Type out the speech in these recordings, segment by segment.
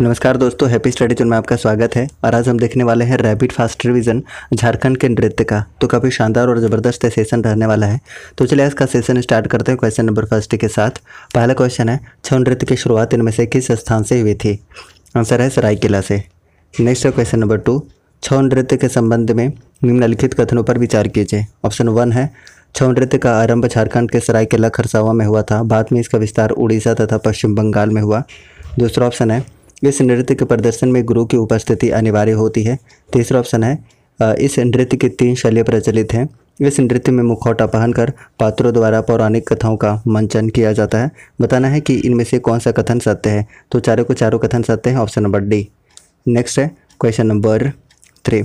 नमस्कार दोस्तों happy study चुन में आपका स्वागत है और आज हम देखने वाले हैं रैपिड फास्ट रिवीजन झारखंड के नृत्य का तो काफ़ी शानदार और ज़बरदस्त सेशन रहने वाला है तो चलिए इसका सेशन स्टार्ट करते हैं क्वेश्चन नंबर फर्स्ट के साथ पहला क्वेश्चन है छऊ नृत्य की शुरुआत इनमें से किस स्थान से हुई थी आंसर है किला से नेक्स्ट है क्वेश्चन नंबर टू छऊ नृत्य के संबंध में निम्नलिखित कथनों पर विचार कीजिए ऑप्शन वन है छौ नृत्य का आरंभ झारखंड के सरायकेला खरसावा में हुआ था बाद में इसका विस्तार उड़ीसा तथा पश्चिम बंगाल में हुआ दूसरा ऑप्शन है इस नृत्य के प्रदर्शन में गुरु की उपस्थिति अनिवार्य होती है तीसरा ऑप्शन है इस नृत्य की तीन शैलियाँ प्रचलित हैं इस नृत्य में मुखौटा पहनकर पात्रों द्वारा पौराणिक कथाओं का मंचन किया जाता है बताना है कि इनमें से कौन सा कथन सत्य है तो चारों को चारों कथन सत्य है ऑप्शन नंबर डी नेक्स्ट है क्वेश्चन नंबर थ्री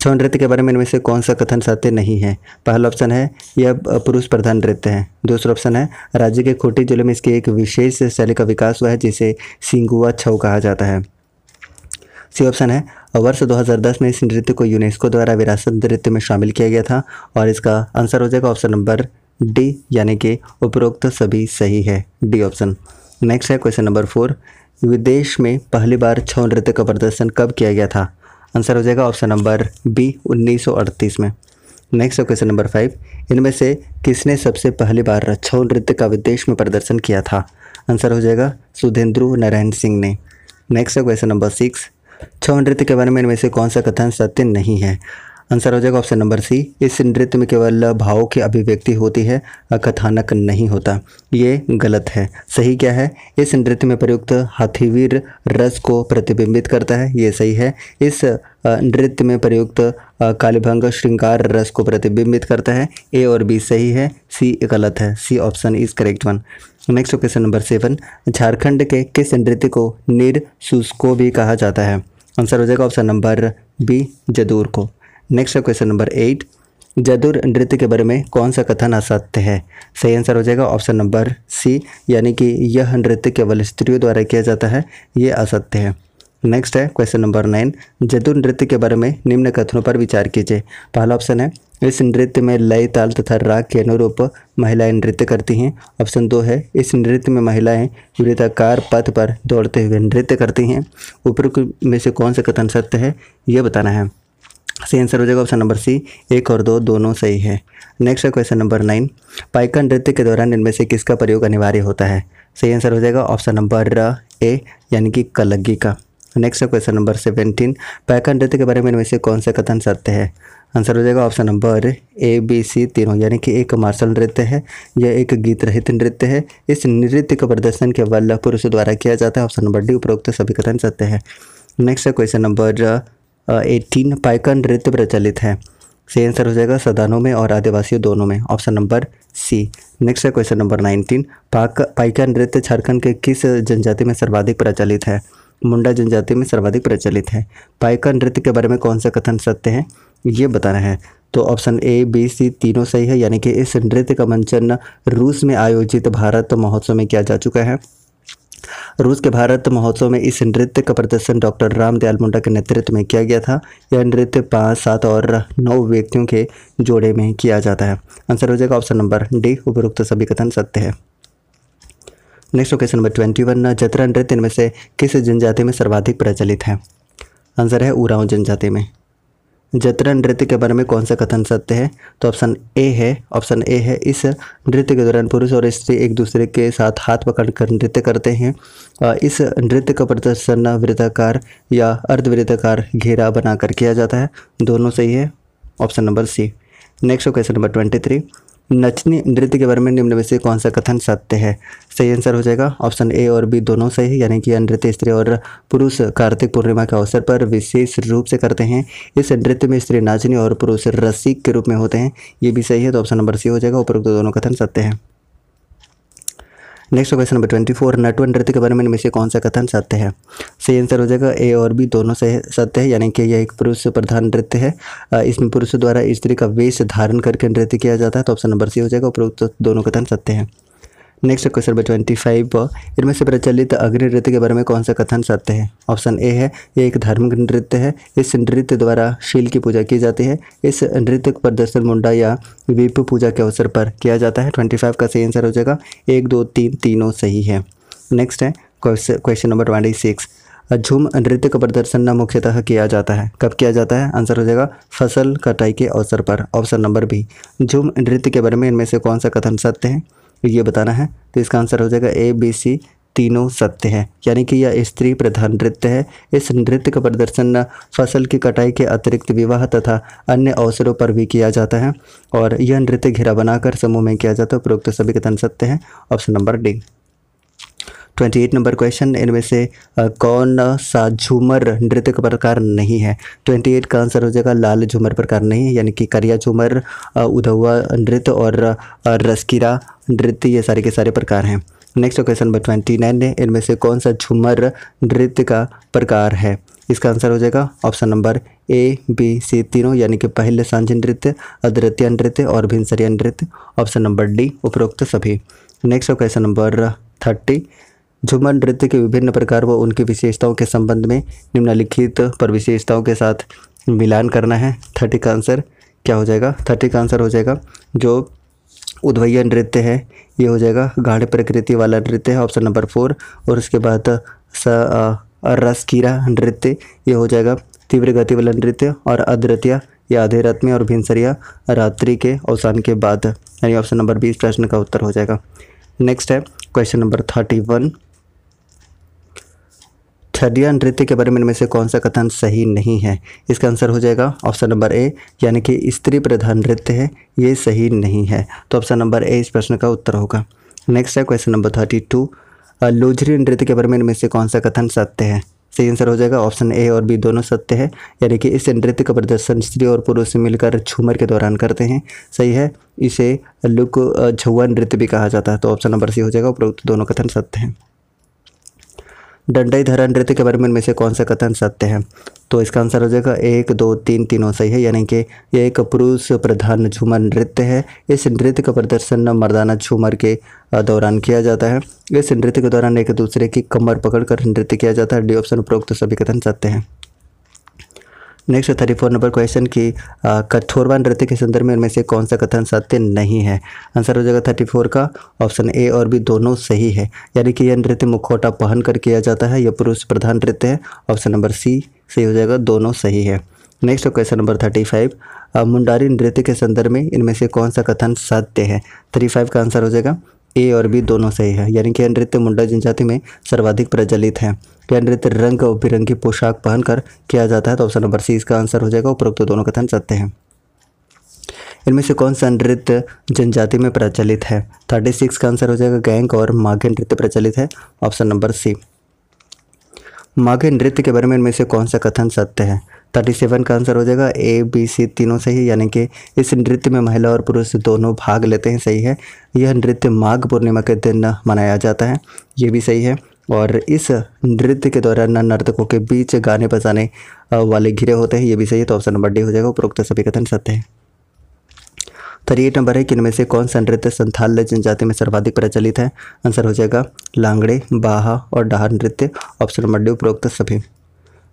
छौ नृत्य के बारे में इनमें से कौन सा कथन सत्य नहीं है पहला ऑप्शन है यह पुरुष प्रधान नृत्य है दूसरा ऑप्शन है राज्य के खूंटी जिले में इसकी एक विशेष शैली का विकास हुआ है जिसे सिंगुआ छव कहा जाता है सी ऑप्शन है वर्ष 2010 में इस नृत्य को यूनेस्को द्वारा विरासत नृत्य में शामिल किया गया था और इसका आंसर हो जाएगा ऑप्शन नंबर डी यानी कि उपरोक्त सभी सही है डी ऑप्शन नेक्स्ट है क्वेश्चन नंबर फोर विदेश में पहली बार छौ नृत्य का प्रदर्शन कब किया गया था आंसर हो जाएगा ऑप्शन नंबर बी 1938 में नेक्स्ट क्वेश्चन नंबर फाइव इनमें से किसने सबसे पहली बार छऊ नृत्य का विदेश में प्रदर्शन किया था आंसर हो जाएगा सुधेंद्रु नारायण सिंह ने next question number six Chhau नृत्य के बारे में इनमें से कौन सा कथन सत्य नहीं है आंसर हो जाएगा ऑप्शन नंबर सी इस नृत्य में केवल भाव की अभिव्यक्ति होती है कथानक नहीं होता ये गलत है सही क्या है इस नृत्य में प्रयुक्त हाथीवीर रस को प्रतिबिंबित करता है ये सही है इस नृत्य में प्रयुक्त कालीभंग श्रृंगार रस को प्रतिबिंबित करता है ए और बी सही है सी गलत है C option is correct one next question number seven Jharkhand के किस नृत्य को निर सुस्को भी कहा जाता है आंसर हो जाएगा ऑप्शन नंबर बी जदूर को नेक्स्ट है क्वेश्चन नंबर एट जदुर नृत्य के बारे में कौन सा कथन असत्य है सही आंसर हो जाएगा ऑप्शन नंबर सी यानी कि यह नृत्य केवल स्त्रियों द्वारा किया जाता है ये असत्य है नेक्स्ट है क्वेश्चन नंबर नाइन जदुर नृत्य के बारे में निम्न कथनों पर विचार कीजिए पहला ऑप्शन है इस नृत्य में लय ताल तथा राग के अनुरूप महिलाएं नृत्य करती हैं ऑप्शन दो है इस नृत्य में महिलाएं वृद्धाकार पथ पर दौड़ते हुए नृत्य करती हैं ऊपर में से कौन सा कथन सत्य है यह बताना है सही आंसर हो जाएगा ऑप्शन नंबर सी एक और दो दोनों सही है नेक्स्ट है क्वेश्चन नंबर नाइन पाइका नृत्य के दौरान इनमें से किसका प्रयोग अनिवार्य होता है सही आंसर हो जाएगा ऑप्शन नंबर ए यानी कि कलगी का नेक्स्ट है क्वेश्चन नंबर सेवेंटीन पाइकन नृत्य के बारे में इनमें से कौन सा कथन सत्य है आंसर हो जाएगा option number A B C तीनों यानी कि एक मार्शल नृत्य है यह एक गीत रहित नृत्य है इस नृत्य का प्रदर्शन केवल पुरुष द्वारा किया जाता है ऑप्शन नंबर डी उपरोक्त सभी कथन सत्य है नेक्स्ट है क्वेश्चन नंबर एटीन पाई नृत्य प्रचलित है सही आंसर हो जाएगा सदानों में और आदिवासियों दोनों में ऑप्शन नंबर सी नेक्स्ट है क्वेश्चन नंबर नाइनटीन पाक पाइका नृत्य झारखंड के किस जनजाति में सर्वाधिक प्रचलित है मुंडा जनजाति में सर्वाधिक प्रचलित है पाइका नृत्य के बारे में कौन सा कथन सत्य है ये बताना है तो ऑप्शन ए बी सी तीनों सही है यानी कि इस नृत्य का मंचन रूस में आयोजित भारत महोत्सव में किया जा चुका है रूस के भारत महोत्सव में इस नृत्य का प्रदर्शन डॉक्टर रामदयाल मुंडा के नेतृत्व में किया गया था यह नृत्य पाँच सात और नौ व्यक्तियों के जोड़े में किया जाता है आंसर हो जाएगा ऑप्शन नंबर डी उपरोक्त सभी कथन सत्य है next question number twenty one Jatra नृत्य इनमें से किस जनजाति में सर्वाधिक प्रचलित है आंसर है उराव जनजाति में जतरा नृत्य के बारे में कौन सा कथन सत्य है तो ऑप्शन ए है ऑप्शन ए है इस नृत्य के दौरान पुरुष और स्त्री एक दूसरे के साथ हाथ पकड़ कर नृत्य करते हैं इस नृत्य का प्रदर्शन वृत्ताकार या अर्धवृत्ताकार घेरा बनाकर किया जाता है दोनों सही है option number C next question number twenty three Nachni नृत्य के बारे में निम्न में से कौन सा कथन सत्य है सही आंसर हो जाएगा ऑप्शन ए और बी दोनों सही है यानी कि नृत्य स्त्री और पुरुष कार्तिक पूर्णिमा के अवसर पर विशेष रूप से करते हैं इस नृत्य में स्त्री नाचनी और पुरुष रसिक के रूप में होते हैं ये भी सही है तो ऑप्शन नंबर सी हो जाएगा उपरोक्त दोनों कथन सत्य है next question number twenty four नटव नृत्य के बारे में इनमें से कौन सा कथन सत्य है सही आंसर हो जाएगा ए और बी दोनों से सत्य है यानी कि यह एक पुरुष प्रधान नृत्य है इसमें पुरुष द्वारा स्त्री का वेश धारण करके नृत्य किया जाता है तो ऑप्शन नंबर सी हो जाएगा उपरोक्त दोनों कथन सत्य है next question number twenty five इनमें से प्रचलित अग्नि नृत्य के बारे में कौन सा कथन सत्य है ऑप्शन ए है ये एक धार्मिक नृत्य है इस नृत्य द्वारा शील की पूजा की जाती है इस नृत्य प्रदर्शन मुंडा या वीप पूजा के अवसर पर किया जाता है ट्वेंटी फाइव का सही आंसर हो जाएगा एक दो तीन तीनों सही है नेक्स्ट है क्वेश्चन नंबर ट्वेंटी सिक्स झूम नृत्य का प्रदर्शन न मुख्यतः किया जाता है कब किया जाता है आंसर हो जाएगा फसल कटाई के अवसर पर ऑप्शन नंबर बी झूम नृत्य के बारे में इनमें से कौन सा कथन सत्य है ये बताना है तो इसका आंसर हो जाएगा ए बी सी तीनों सत्य हैं यानी कि यह स्त्री प्रधान नृत्य है इस नृत्य का प्रदर्शन फसल की कटाई के अतिरिक्त विवाह तथा अन्य अवसरों पर भी किया जाता है और यह नृत्य घेरा बनाकर समूह में किया जाता है उपरोक्त सभी कथन सत्य हैं option number D twenty eight number question इनमें से कौन सा झूमर नृत्य का प्रकार नहीं है ट्वेंटी एट का आंसर हो जाएगा लाल झूमर प्रकार नहीं है यानी कि करिया झूमर उधवा नृत्य और रसकीरा नृत्य ये सारे के सारे प्रकार हैं next question number twenty nine है इनमें से कौन सा झूमर नृत्य का प्रकार है इसका आंसर हो जाएगा option number A B C तीनों यानी कि पहले सांझ नृत्य अद्वितीय नृत्य और भिन्सरिया नृत्य ऑप्शन नंबर डी उपरोक्त सभी नेक्स्ट क्वेश्चन नंबर थर्टी झूमर नृत्य के विभिन्न प्रकार व उनकी विशेषताओं के संबंध में निम्नलिखित पर विशेषताओं के साथ मिलान करना है थर्टी का आंसर क्या हो जाएगा थर्टी का आंसर हो जाएगा जो उद्वैय नृत्य है ये हो जाएगा गाढ़ प्रकृति वाला नृत्य है ऑप्शन नंबर फोर और उसके बाद स रसकीरा नृत्य ये हो जाएगा तीव्र गति वाला नृत्य और अद्रतिया या आधे रात में और भिनसरिया रात्रि के अवसान के बाद यानी ऑप्शन नंबर बीस प्रश्न का उत्तर हो जाएगा नेक्स्ट है क्वेश्चन नंबर थर्टी वन छदिया नृत्य के बारे में इनमें से कौन सा कथन सही नहीं है इसका आंसर हो जाएगा ऑप्शन नंबर ए यानी कि स्त्री प्रधान नृत्य है ये सही नहीं है तो ऑप्शन नंबर ए इस प्रश्न का उत्तर होगा नेक्स्ट है क्वेश्चन नंबर थर्टी टू लोजरी नृत्य के बारे में इनमें से कौन सा कथन सत्य है सही आंसर हो जाएगा ऑप्शन ए और बी दोनों सत्य है यानी कि इस नृत्य का प्रदर्शन स्त्री और पुरुष मिलकर झूमर के दौरान करते हैं सही है इसे लुक झुआ नृत्य भी कहा जाता है तो ऑप्शन नंबर सी हो जाएगा उपरोक्त दोनों कथन सत्य हैं डंडई धरा नृत्य के बारे में इनमें से कौन सा कथन सत्य है तो इसका आंसर हो जाएगा एक दो तीन तीनों सही है यानी कि यह एक पुरुष प्रधान झूमर नृत्य है इस नृत्य का प्रदर्शन मर्दाना झूमर के दौरान किया जाता है इस नृत्य के दौरान एक दूसरे की कमर पकड़कर नृत्य किया जाता है डी ऑप्शन उपरोक्त सभी कथन सत्य हैं next thirty four number question की कठोरवा नृत्य के संदर्भ में इनमें से कौन सा कथन सत्य नहीं है आंसर हो जाएगा थर्टी फोर का ऑप्शन ए और बी दोनों सही है यानी कि यह नृत्य मुखौटा पहन कर किया जाता है यह पुरुष प्रधान नृत्य है ऑप्शन नंबर सी सही हो जाएगा दोनों सही है next question number thirty five Mundari नृत्य के संदर्भ में इनमें से कौन सा कथन सत्य है थर्टी फाइव का आंसर हो जाएगा ए और बी दोनों सही है यानी कि नृत्य मुंडा जनजाति में सर्वाधिक प्रचलित है क्या नृत्य रंग और बिरंगी पोशाक पहनकर किया जाता है तो ऑप्शन नंबर सी इसका आंसर हो जाएगा उपरोक्त दोनों कथन सत्य हैं इनमें से कौन सा नृत्य जनजाति में प्रचलित है थर्टी सिक्स का आंसर हो जाएगा गैंग और माघे नृत्य प्रचलित है ऑप्शन नंबर सी माघे नृत्य के बारे में इनमें से कौन सा कथन सत्य है थर्टी सेवन का आंसर हो जाएगा ए बी सी तीनों सही है यानी कि इस नृत्य में महिला और पुरुष दोनों भाग लेते हैं सही है यह नृत्य माघ पूर्णिमा के दिन मनाया जाता है ये भी सही है और इस नृत्य के दौरान नर्तकों के बीच गाने बजाने वाले घिरे होते हैं ये भी सही है तो ऑप्शन नंबर डी हो जाएगा उपरोक्त सभी कथन सत्य है थर्टी एट नंबर है कि इनमें से कौन सा नृत्य संथाल जनजाति में सर्वाधिक प्रचलित है आंसर हो जाएगा लांगड़े बाहा और डहा नृत्य ऑप्शन नंबर डी उपरोक्त सभी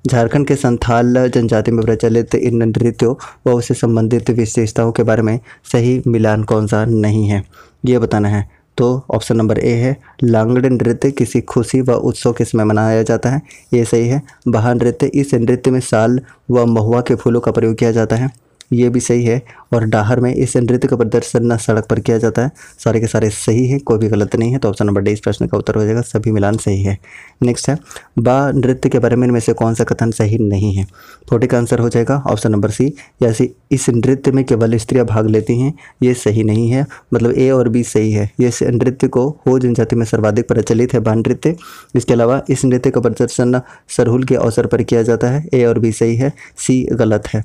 झारखंड के संथाल जनजाति में प्रचलित इन नृत्यों व उससे संबंधित विशेषताओं के बारे में सही मिलान कौन सा नहीं है ये बताना है तो ऑप्शन नंबर ए है लांगड़ नृत्य किसी खुशी व उत्सव के समय मनाया जाता है ये सही है बहा नृत्य इस नृत्य में साल व महुआ के फूलों का प्रयोग किया जाता है ये भी सही है और डाहर में इस नृत्य का प्रदर्शन सड़क पर किया जाता है सारे के सारे सही हैं कोई भी गलत नहीं है तो ऑप्शन नंबर डी इस प्रश्न का उत्तर हो जाएगा सभी मिलान सही है नेक्स्ट है बा नृत्य के बारे में इनमें से कौन सा कथन सही नहीं है फोर्टी का आंसर हो जाएगा ऑप्शन नंबर सी जैसे इस नृत्य में केवल स्त्रियाँ भाग लेती हैं ये सही नहीं है मतलब ए और बी सही है ये नृत्य को हो जनजाति में सर्वाधिक प्रचलित है बा नृत्य इसके अलावा इस नृत्य का प्रदर्शन सरहुल के अवसर पर किया जाता है ए और बी सही है सी गलत है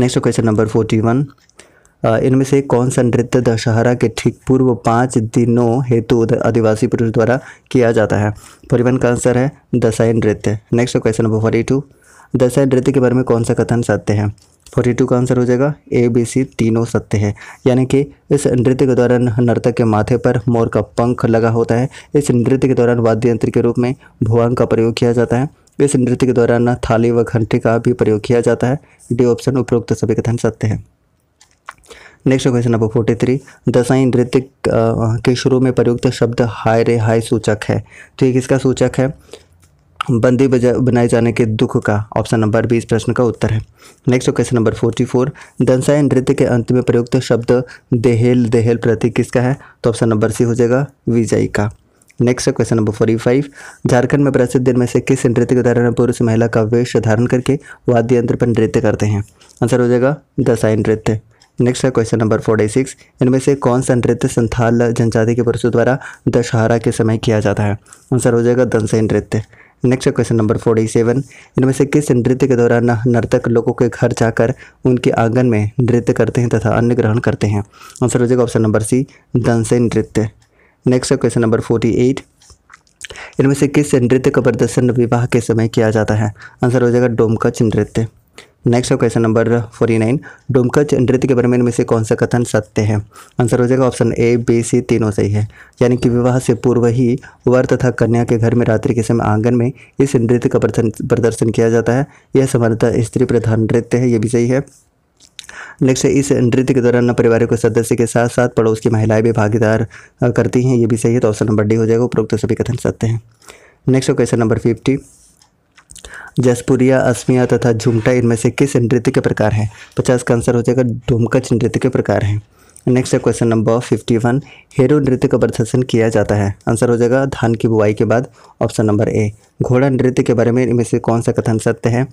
next question number forty one इनमें से कौन सा नृत्य दशहरा के ठीक पूर्व पाँच दिनों हेतु आदिवासी पुरुष द्वारा किया जाता है फोर्टी वन का आंसर है दशाई नृत्य next question number forty two दशाई नृत्य के बारे में कौन सा कथन सत्य है फोर्टी टू का आंसर हो जाएगा ए बी सी तीनों सत्य है यानी कि इस नृत्य के दौरान नर्तक के माथे पर मोर का पंख लगा होता है इस नृत्य के दौरान वाद्य यंत्र के रूप में भुआंग का प्रयोग किया जाता है इस नृत्य के दौरान थाली व घंटी का भी प्रयोग किया जाता है डी ऑप्शन उपरोक्त सभी कथन सत्य है next question number forty three दसाई नृत्य के शुरू में प्रयुक्त शब्द हाय रे हाय सूचक है तो ये किसका सूचक है बंदी बनाए जाने के दुख का ऑप्शन नंबर बी इस प्रश्न का उत्तर है next question number forty four दंसाई नृत्य के अंत में प्रयुक्त शब्द देहेल देहेल प्रतीक किसका है तो ऑप्शन नंबर सी हो जाएगा विजयी का next question number forty five Jharkhand में प्रसिद्ध में से किस नृत्य के दौरान पुरुष महिला का वेश धारण करके वाद्य यंत्र पर नृत्य करते हैं आंसर हो जाएगा दसाई नृत्य नेक्स्ट है क्वेश्चन नंबर फोर्टी सिक्स इनमें से कौन सा नृत्य संथाल जनजाति के पुरुषों द्वारा दशहरा के समय किया जाता है आंसर हो जाएगा दनसई नृत्य next question number forty seven इनमें से किस नृत्य के दौरान नर्तक लोगों के घर जाकर उनके आंगन में नृत्य करते हैं तथा अन्य ग्रहण करते हैं आंसर हो जाएगा ऑप्शन नंबर सी दनसई नृत्य नेक्स्ट है क्वेश्चन नंबर फोर्टी एट इनमें से किस नृत्य का प्रदर्शन विवाह के समय किया जाता है आंसर हो जाएगा डोमकच नृत्य नेक्स्ट है क्वेश्चन नंबर फोर्टी नाइन डोमकच नृत्य के बारे में इनमें से कौन सा कथन सत्य है आंसर हो जाएगा ऑप्शन ए बी सी तीनों सही है यानी कि विवाह से पूर्व ही वर तथा कन्या के घर में रात्रि के समय आंगन में इस नृत्य का प्रदर्शन किया जाता है यह सामान्यतः स्त्री प्रधान नृत्य है यह भी सही है नेक्स्ट है इस नृत्य के दौरान पारिवारिक सदस्य के साथ साथ पड़ोस की महिलाएं भी भागीदार करती हैं ये भी सही है तो ऑप्शन नंबर डी हो जाएगा उपरोक्त सभी कथन सत्य हैं नेक्स्ट क्वेश्चन नंबर फिफ्टी जसपुरिया असमिया तथा झुमटा इनमें से किस नृत्य के प्रकार हैं पचास का आंसर हो जाएगा ढुमकच नृत्य के प्रकार हैं नेक्स्ट है क्वेश्चन नंबर फिफ्टी वन हेरो नृत्य का प्रदर्शन किया जाता है आंसर हो जाएगा धान की बुआई के बाद ऑप्शन नंबर ए घोड़ा नृत्य के बारे में इनमें से कौन सा कथन सत्य है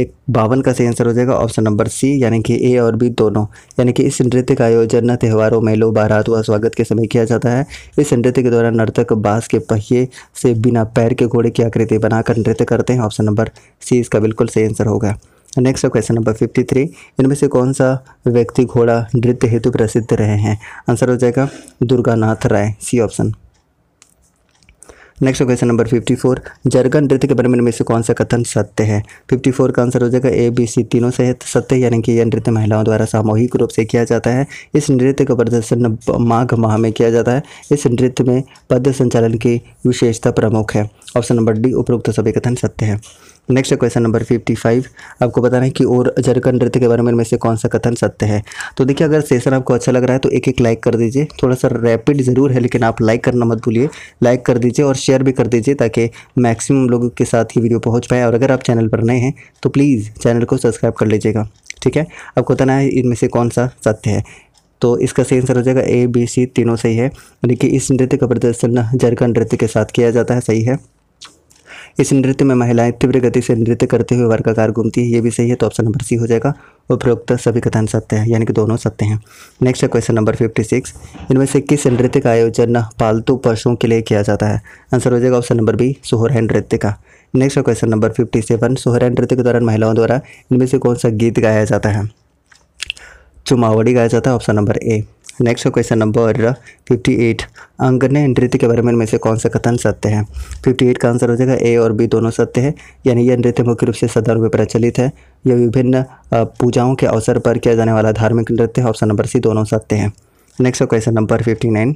एक बावन का सही आंसर हो जाएगा ऑप्शन नंबर सी यानी कि ए और बी दोनों यानी कि इस नृत्य का आयोजन त्यौहारों मेलों बारात व स्वागत के समय किया जाता है इस नृत्य के द्वारा नर्तक बाँस के पहिए से बिना पैर के घोड़े की आकृति बनाकर नृत्य करते हैं ऑप्शन नंबर सी इसका बिल्कुल सही आंसर होगा next question number fifty three इनमें से कौन सा व्यक्ति घोड़ा नृत्य हेतु प्रसिद्ध रहे हैं आंसर हो जाएगा Durganath Rai C option next question number fifty four जरगन नृत्य के बारे में इनमें से कौन सा कथन सत्य है फिफ्टी फोर का आंसर हो जाएगा ए बी सी तीनों से सत्य यानी कि यह नृत्य महिलाओं द्वारा सामूहिक रूप से किया जाता है इस नृत्य का प्रदर्शन माघ माह में किया जाता है इस नृत्य में पद्य संचालन की विशेषता प्रमुख है ऑप्शन नंबर डी उपरोक्त सभी कथन सत्य है next question number fifty five आपको बताना है कि और जरकन नृत्य के बारे में इनमें से कौन सा कथन सत्य है तो देखिए अगर सेशन आपको अच्छा लग रहा है तो एक एक लाइक कर दीजिए थोड़ा सा रैपिड ज़रूर है लेकिन आप लाइक करना मत भूलिए लाइक कर दीजिए और शेयर भी कर दीजिए ताकि मैक्सिमम लोगों के साथ ये वीडियो पहुँच पाए और अगर आप चैनल पर नए हैं तो प्लीज़ चैनल को सब्सक्राइब कर लीजिएगा ठीक है आपको बताना है इनमें से कौन सा सत्य है तो इसका सही आंसर हो जाएगा ए बी सी तीनों सही है यानी कि इस नृत्य का प्रदर्शन झारखंड नृत्य के साथ किया जाता है सही है इस नृत्य में महिलाएं तीव्र गति से नृत्य करते हुए वर्गाकार घूमती है ये भी सही है तो ऑप्शन नंबर सी हो जाएगा उपरोक्त सभी कथन सत्य है यानी कि दोनों सत्य हैं नेक्स्ट है क्वेश्चन नंबर फिफ्टी सिक्स इनमें से किस नृत्य का आयोजन पालतू पशुओं के लिए किया जाता है आंसर हो जाएगा ऑप्शन नंबर बी सोहर नृत्य का next question number fifty seven सोहरा नृत्य के दौरान महिलाओं द्वारा इनमें से कौन सा गीत गाया जाता है चुमावड़ी गाया जाता है option number A next question number 58 अंगने नृत्य के बारे में इनमें से कौन सा कथन सत्य है 58 का आंसर हो जाएगा ए और बी दोनों सत्य है यानी यह नृत्य मुख्य रूप से सदर में प्रचलित है यह विभिन्न पूजाओं के अवसर पर किया जाने वाला धार्मिक नृत्य है ऑप्शन नंबर सी दोनों सत्य है next question number fifty nine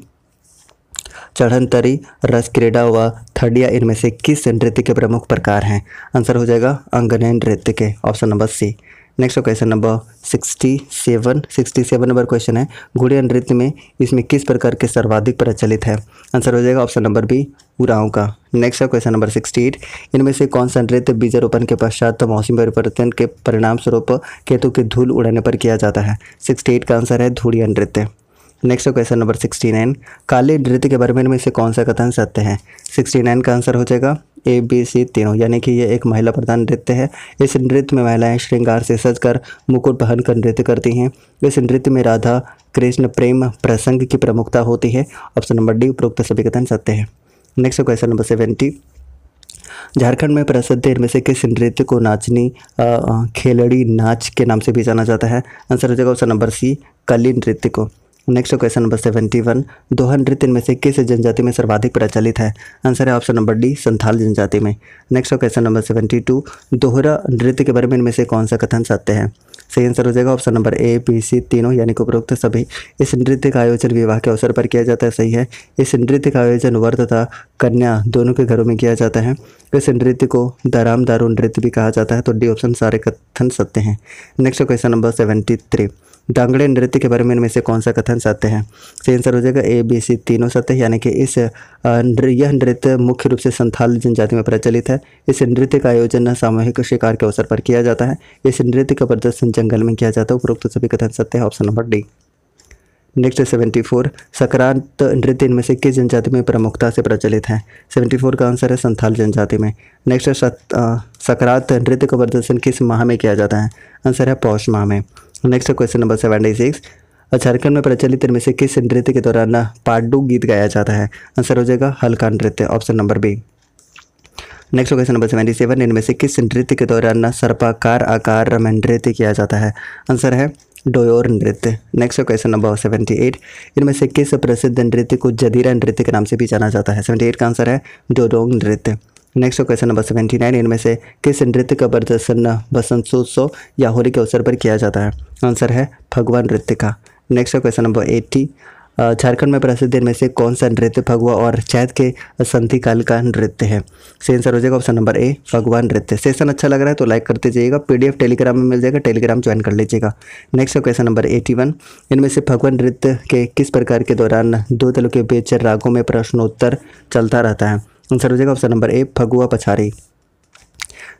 चढ़नतरी रस क्रीडा व थडिया इनमें से किस नृत्य के प्रमुख प्रकार हैं आंसर हो जाएगा अंगने नृत्य के option number C next question number sixty seven sixty seven number question है घुड़िया नृत्य में इसमें किस प्रकार के सर्वाधिक प्रचलित है आंसर हो जाएगा ऑप्शन नंबर बी उराव का नेक्स्ट है क्वेश्चन नंबर सिक्सटी एट इनमें से कौन सा नृत्य बीजारोपण के पश्चात मौसम परिवर्तन के परिणाम स्वरूप केतु की धूल उड़ाने पर किया जाता है सिक्सटी एट का आंसर है धूड़िया नृत्य next question number sixty nine काले नृत्य के बारे में इनमें से कौन सा कथन सत्य है सिक्सटी नाइन का आंसर हो जाएगा ए बी सी तीनों यानी कि ये एक महिला प्रधान नृत्य है इस नृत्य में महिलाएं श्रृंगार से सजकर मुकुट पहन कर नृत्य करती हैं इस नृत्य में राधा कृष्ण प्रेम प्रसंग की प्रमुखता होती है ऑप्शन नंबर डी उपरोक्त सभी कथन सत्य है next question number seventy Jharkhand में प्रसिद्ध इनमें से किस नृत्य को नाचनी खेलड़ी नाच के नाम से भी जाना जाता है आंसर हो जाएगा ऑप्शन नंबर सी कली नृत्य को next question number seventy one दोहन नृत्य में से किस जनजाति में सर्वाधिक प्रचलित है आंसर है ऑप्शन नंबर डी संथाल जनजाति में next question number seventy two दोहरा नृत्य के बारे में इनमें से कौन सा कथन सत्य है सही आंसर हो जाएगा option number A B C तीनों यानी कि उपरोक्त सभी इस नृत्य का आयोजन विवाह के अवसर पर किया जाता है सही है इस नृत्य का आयोजन वर तथा कन्या दोनों के घरों में किया जाता है इस नृत्य को दराम दारू नृत्य भी कहा जाता है तो डी ऑप्शन सारे कथन सत्य हैं next question number seventy three डांगड़े नृत्य के बारे में इनमें से कौन सा कथन सत्य है सही तो आंसर हो जाएगा ए बी सी तीनों सत्य यानी कि इस यह नृत्य मुख्य रूप से संथाल जनजाति में प्रचलित है इस नृत्य का आयोजन सामूहिक शिकार के अवसर पर किया जाता है इस नृत्य का प्रदर्शन जंगल में किया जाता है उपरोक्त सभी कथन सत्य है option number D next seventy four सक्रांत नृत्य इनमें से किस जनजाति में प्रमुखता से प्रचलित है सेवेंटी फोर का आंसर है संथाल जनजाति में नेक्स्ट सक्रांत नृत्य का प्रदर्शन किस माह में किया जाता है आंसर है पौष माह में next question number seventy six Jharkhand में प्रचलित इनमें से किस नृत्य के दौरान पाडू गीत गाया जाता है आंसर हो जाएगा हल्का नृत्य option number B next question number seventy seven इनमें से किस नृत्य के दौरान सर्पाकार आकार में नृत्य किया जाता है आंसर है डोयोर नृत्य next question number seventy eight इनमें से किस प्रसिद्ध नृत्य को जदीरा नृत्य के नाम से भी जाना जाता है सेवेंटी एट का आंसर है डोडोंग नृत्य next question number seventy nine इनमें से किस नृत्य का प्रदर्शन बसंत या होली के अवसर पर किया जाता है आंसर है फगवा नृत्य का next question number eighty Jharkhand में प्रसिद्ध इनमें से कौन सा नृत्य फगवा और चैत के संधि काल का नृत्य है सही आंसर हो जाएगा ऑप्शन नंबर ए फगवा नृत्य सेशन अच्छा लग रहा है तो लाइक करते जाइएगा पीडीएफ टेलीग्राम में मिल जाएगा टेलीग्राम ज्वाइन कर लीजिएगा next question number eighty one इनमें से फगवा नृत्य के किस प्रकार के दौरान दो दलों के बीच रागों में प्रश्नोत्तर चलता रहता है आंसर हो जाएगा ऑप्शन नंबर ए फगुआ पछारी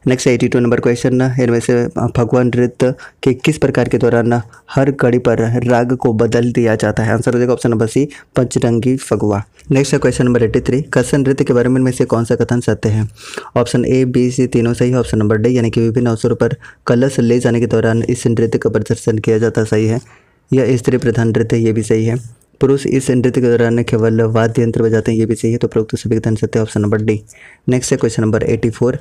next eighty two number question इनमें से फगुआ नृत्य के किस प्रकार के दौरान हर कड़ी पर राग को बदल दिया जाता है आंसर हो जाएगा ऑप्शन नंबर सी पंचरंगी फगुआ नेक्स्ट है क्वेश्चन नंबर एटी थ्री कसन नृत्य के बारे में इनमें से कौन सा कथन सत्य है ऑप्शन ए बी सी तीनों सही है ऑप्शन नंबर डी यानी कि विभिन्न अवसरों पर कलश ले जाने के दौरान इस नृत्य का प्रदर्शन किया जाता सही है यह स्त्री प्रधान नृत्य ये भी सही है पुरुष इस नृत्य के दौरान केवल वाद्य यंत्र बजाते हैं ये भी सही है तो प्रयुक्त सभी धन सत्य ऑप्शन नंबर डी नेक्स्ट है क्वेश्चन नंबर एटी फोर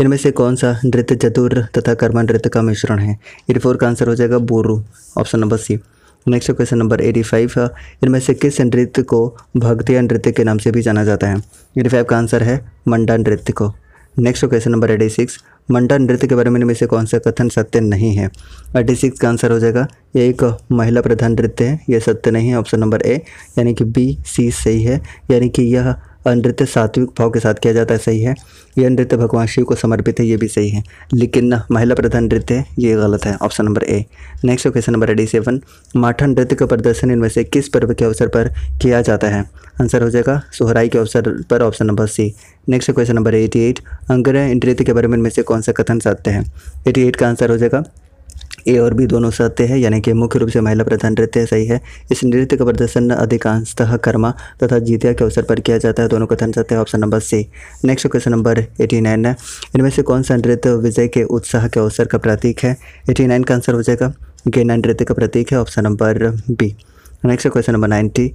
इनमें से कौन सा नृत्य चतुर तथा कर्मा नृत्य का मिश्रण है एटी फोर का आंसर हो जाएगा बोरू option number C next question number eighty five इनमें से किस नृत्य को भक्तिया नृत्य के नाम से भी जाना जाता है एटी फाइव का आंसर है मंडा नृत्य को next question number eighty six मंडा नृत्य के बारे में से कौन सा कथन सत्य नहीं है एटी सिक्स का आंसर हो जाएगा ये एक महिला प्रधान नृत्य है यह सत्य नहीं है ऑप्शन नंबर ए यानी कि बी सी सही है यानी कि यह नृत्य सात्विक भाव के साथ किया जाता है सही है यह नृत्य भगवान शिव को समर्पित है ये भी सही है लेकिन महिला प्रधान नृत्य है ये गलत है option number A next question number eighty seven माठा नृत्य का प्रदर्शन इनमें से किस पर्व के अवसर पर किया जाता है आंसर हो जाएगा सोहराई के अवसर पर option number C next question number eighty eight अंग्रह नृत्य के बारे में इनमें से कौन सा कथन सत्य है एटी एट का आंसर हो जाएगा ए और बी दोनों सत्य है यानी कि मुख्य रूप से महिला प्रधान नृत्य सही है इस नृत्य का प्रदर्शन अधिकांशतः कर्मा तथा जीतिया के अवसर पर किया जाता है दोनों कथन सत्य है option number C next question number eighty nine है इनमें से कौन सा नृत्य विजय के उत्साह के अवसर का प्रतीक है एटी नाइन का आंसर हो जाएगा गेना नृत्य का प्रतीक है option number B next question number ninety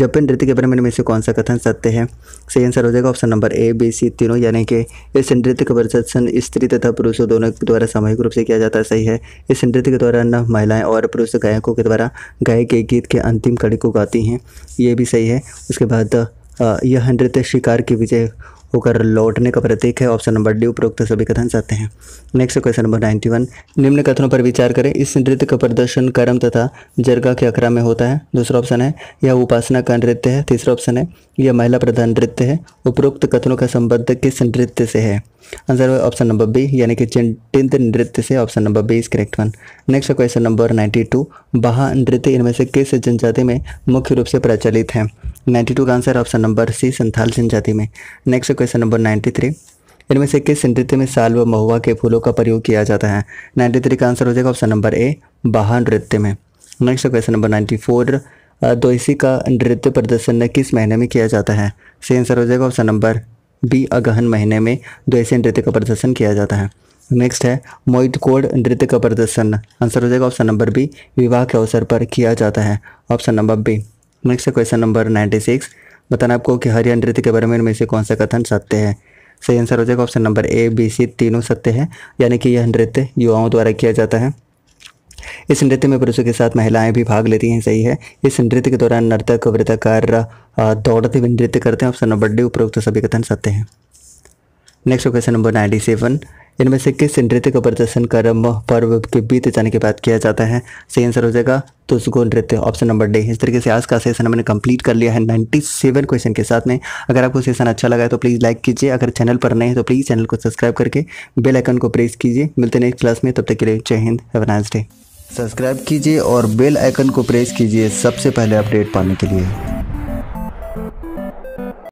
जपन नृत्य के बारे में से कौन सा कथन सत्य है सही आंसर हो जाएगा option number A B C तीनों यानी कि इस नृत्य का प्रदर्शन स्त्री तथा पुरुषों दोनों के द्वारा सामूहिक रूप से किया जाता है सही है इस नृत्य के द्वारा न महिलाएं और पुरुष गायकों के द्वारा गायक के गीत के अंतिम कड़ी को गाती हैं ये भी सही है उसके बाद यह नृत्य शिकार की विजय होकर लौटने का प्रतीक है ऑप्शन नंबर डी उपरोक्त सभी कथन सत्य हैं next question number ninety one निम्न कथनों पर विचार करें इस नृत्य का प्रदर्शन कर्म तथा जरगा के अखरा में होता है दूसरा ऑप्शन है यह उपासना का नृत्य है तीसरा ऑप्शन है यह महिला प्रधान नृत्य है उपरोक्त कथनों का संबंध किस नृत्य से है आंसर है ऑप्शन नंबर बी यानी कि चिंतित नृत्य से option number B is correct one next question number ninety two बहा नृत्य इनमें से किस जनजाति में मुख्य रूप से प्रचलित है नाइन्टी टू का answer option number C Santhal जनजाति में next question number ninety three इनमें से किस नृत्य में साल व महुआ के फूलों का प्रयोग किया जाता है नाइन्टी थ्री का आंसर हो जाएगा ऑप्शन नंबर ए बहा नृत्य में next question number ninety four दोइसी का नृत्य प्रदर्शन किस महीने में किया जाता है सही आंसर हो जाएगा ऑप्शन नंबर बी अगहन महीने में दो ऐसे नृत्य का प्रदर्शन किया जाता है नेक्स्ट है मोहित कोड नृत्य का प्रदर्शन आंसर हो जाएगा ऑप्शन नंबर बी विवाह के अवसर पर किया जाता है ऑप्शन नंबर बी नेक्स्ट है क्वेश्चन नंबर नाइन्टी सिक्स बताना आपको कि हरियाणा नृत्य के बारे में इनमें से कौन सा कथन सत्य है सही आंसर हो जाएगा option number A B C तीनों सत्य है यानी कि यह नृत्य युवाओं द्वारा किया जाता है इस नृत्य में पुरुषों के साथ महिलाएं भी भाग लेती हैं सही है इस नृत्य के दौरान नर्तक वृत्ताकार दौड़ते हुए नृत्य करते हैं ऑप्शन नंबर डी उपरोक्त सभी कथन सत्य हैं next question number ninety seven इनमें से किस नृत्य का प्रदर्शन कर्म पर्व के बीत जाने के बाद किया जाता है सही आंसर हो जाएगा तो उसको नृत्य ऑप्शन नंबर डी इस तरीके से आज का सेशन हमने कंप्लीट कर लिया है 97 क्वेश्चन के साथ में अगर आपको सेशन अच्छा लगा है तो प्लीज़ लाइक कीजिए अगर चैनल पर नए हैं तो प्लीज़ चैनल को सब्सक्राइब करके बेलाइकन को प्रेस कीजिए मिलते नेक्स्ट क्लास में तब तक के लिए जय हिंद हैव नाइस डे सब्सक्राइब कीजिए और बेल आइकन को प्रेस कीजिए सबसे पहले अपडेट पाने के लिए